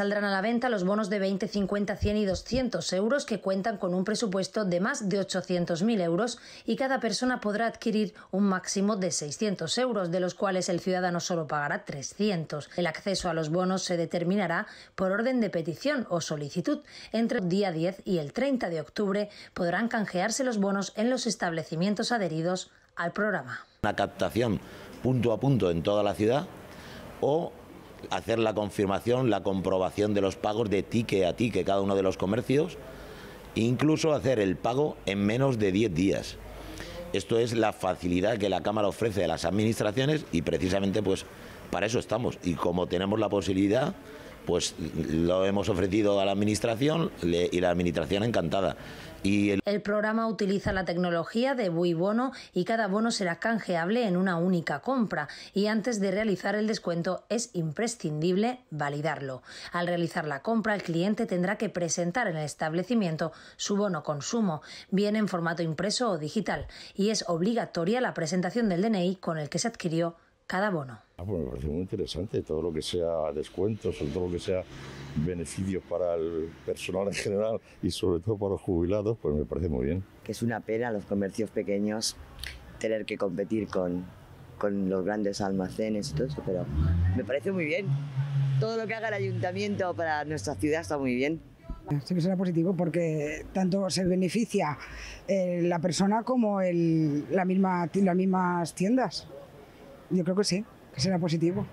saldrán a la venta los bonos de 20, 50, 100 y 200 euros que cuentan con un presupuesto de más de 800.000 euros y cada persona podrá adquirir un máximo de 600 euros, de los cuales el ciudadano solo pagará 300. El acceso a los bonos se determinará por orden de petición o solicitud. Entre el día 10 y el 30 de octubre podrán canjearse los bonos en los establecimientos adheridos al programa. Una captación punto a punto en toda la ciudad o hacer la confirmación, la comprobación de los pagos de tique a tique cada uno de los comercios, incluso hacer el pago en menos de 10 días. Esto es la facilidad que la Cámara ofrece a las administraciones y precisamente pues para eso estamos y como tenemos la posibilidad pues lo hemos ofrecido a la Administración y la Administración encantada. el... programa utiliza la tecnología de Buy Bono y cada bono será canjeable en una única compra y antes de realizar el descuento es imprescindible validarlo. Al realizar la compra el cliente tendrá que presentar en el establecimiento su bono consumo, bien en formato impreso o digital, y es obligatoria la presentación del DNI con el que se adquirió cada bono. Ah, pues me parece muy interesante todo lo que sea descuentos, todo lo que sea beneficios para el personal en general y sobre todo para los jubilados, pues me parece muy bien. Que es una pena los comercios pequeños tener que competir con, los grandes almacenes y todo eso, pero me parece muy bien. Todo lo que haga el ayuntamiento para nuestra ciudad está muy bien. que será positivo porque tanto se beneficia eh, la persona como la misma, las mismas tiendas yo creo que sí, que será positivo.